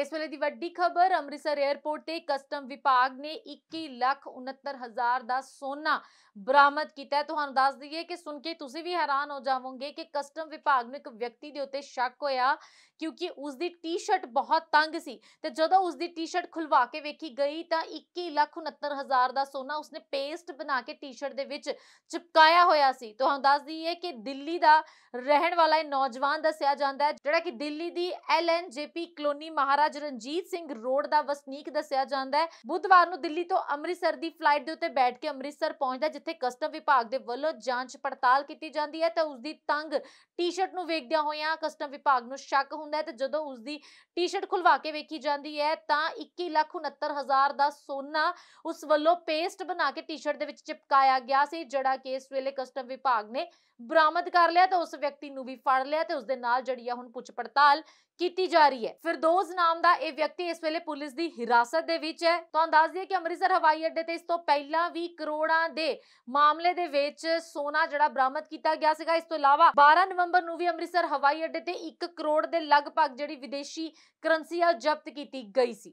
ਇਸ ਵੇਲੇ ਦੀ ਵੱਡੀ ਖਬਰ ਅੰਮ੍ਰਿਤਸਰ 에ਅਰਪੋਰਟ ਤੇ ਕਸਟਮ ਵਿਭਾਗ ਨੇ 21 ਲੱਖ 69 ਹਜ਼ਾਰ ਦਾ ਸੋਨਾ ਬਰਾਮਦ ਕੀਤਾ ਹੈ ਤੁਹਾਨੂੰ ਦੱਸ ਦਈਏ ਕਿ ਸੁਣ ਕੇ ਤੁਸੀਂ ਵੀ ਹੈਰਾਨ ਹੋ ਜਾਵੋਗੇ ਕਿ ਕਸਟਮ ਵਿਭਾਗ ਨੂੰ ਇੱਕ ਵਿਅਕਤੀ ਦੇ ਉੱਤੇ ਸ਼ੱਕ ਹੋਇਆ ਕਿਉਂਕਿ ਉਸ ਦੀ ਟੀ-ਸ਼ਰਟ ਬਹੁਤ ਤੰਗ ਸੀ ਤੇ ਜਦੋਂ ਉਸ ਦੀ ਟੀ-ਸ਼ਰਟ ਖੁਲਵਾ ਕੇ ਵੇਖੀ ਗਈ ਤਾਂ 21 ਲੱਖ 69 ਹਜ਼ਾਰ ਦਾ ਸੋਨਾ ਉਸਨੇ ਪੇਸਟ ਬਣਾ ਕੇ ਟੀ-ਸ਼ਰਟ ਦੇ ਵਿੱਚ ਚਿਪਕਾਇਆ ਹੋਇਆ ਸੀ ਤੁਹਾਨੂੰ ਦੱਸ ਦਈਏ ਕਿ ਦਿੱਲੀ ਦਾ ਰਹਿਣ ਵਾਲਾ ਇਹ ਨੌਜਵਾਨ ਦੱਸਿਆ ਜਾਂਦਾ ਹੈ ਜਿਹੜਾ ਕਿ ਦਿੱਲੀ ਦੀ ਐਲਐਨਜੇਪੀ ਕਲੋਨੀ ਮਹਾਰਾ ਮਹਾਰਾਜ ਰਣਜੀਤ ਸਿੰਘ ਰੋਡ ਦਾ ਵਸਨੀਕ ਦੱਸਿਆ ਜਾਂਦਾ ਹੈ ਬੁੱਧਵਾਰ ਨੂੰ ਦਿੱਲੀ ਤੋਂ ਅੰਮ੍ਰਿਤਸਰ ਦੀ ਫਲਾਈਟ ਦੇ ਉੱਤੇ ਬੈਠ ਕੇ ਅੰਮ੍ਰਿਤਸਰ ਪਹੁੰਚਦਾ ਜਿੱਥੇ ਕਸਟਮ ਵਿਭਾਗ ਦੇ ਵੱਲੋਂ ਜਾਂਚ ਪੜਤਾਲ ਕੀਤੀ ਜਾਂਦੀ ਹੈ ਤਾਂ ਉਸ ਦੀ ਤੰਗ ਟੀ-ਸ਼ਰਟ ਨੂੰ ਵੇਖਦਿਆਂ ਹੋਇਆਂ ਕਸਟਮ ਵਿਭਾਗ ਨੂੰ ਸ਼ੱਕ ਹੁੰਦਾ ਹੈ ਤੇ ਜਦੋਂ ਉਸ ਦੀ ਟੀ-ਸ਼ਰਟ ਖੁਲਵਾ ਕੇ ਵੇਖੀ ਜਾਂਦੀ ਹੈ ਤਾਂ 21,69,000 ਦਾ ਸੋਨਾ ਉਸ ਵੱਲੋਂ ਪੇਸਟ ਬਣਾ ਕੇ ਟੀ-ਸ਼ਰਟ ਦੇ ਵਿੱਚ ਚਿਪਕਾਇਆ ਗਿਆ ਸੀ ਜਿਹੜਾ ਕਿ ਇਸ ਵੇਲੇ ਕਸਟਮ ਵਿਭਾਗ ਨੇ ਬਰਾਮਦ ਕਰ ਲਿਆ ਤਾਂ ਉਸ ਵਿਅਕਤੀ ਨੂੰ ਵੀ ਫੜ ਲਿਆ ਤੇ ਉਸ ਦੇ ਨਾਲ ਜੜੀਆ ਹੁਣ ਪੁੱਛ ਪੜਤਾਲ ਕੀਤੀ ਜਾ ਰਹੀ ਹੈ ਫਿਰਦੋਜ਼ ਨਾਮ ਨਾਮ ਦਾ ਇਹ ਵਿਅਕਤੀ ਇਸ ਵੇਲੇ ਪੁਲਿਸ ਦੀ ਹਿਰਾਸਤ ਦੇ ਵਿੱਚ ਹੈ ਤੁਹਾਨੂੰ ਦੱਸ ਦਈਏ ਕਿ ਅੰਮ੍ਰਿਤਸਰ ਹਵਾਈ ਅੱਡੇ ਤੇ ਇਸ ਤੋਂ ਪਹਿਲਾਂ ਵੀ ਕਰੋੜਾਂ ਦੇ ਮਾਮਲੇ ਦੇ ਵਿੱਚ ਸੋਨਾ ਜਿਹੜਾ ਬਰਾਮਦ ਕੀਤਾ ਗਿਆ ਸੀਗਾ ਇਸ ਤੋਂ ਇਲਾਵਾ 12 ਨਵੰਬਰ ਨੂੰ ਵੀ ਅੰਮ੍ਰਿਤਸਰ ਹਵਾਈ ਅੱਡੇ ਤੇ 1 ਕਰੋੜ ਦੇ ਲਗਭਗ ਜਿਹੜੀ ਵਿਦੇਸ਼ੀ ਕਰੰਸੀ ਆ ਜ਼ਬਤ ਕੀਤੀ ਗਈ ਸੀ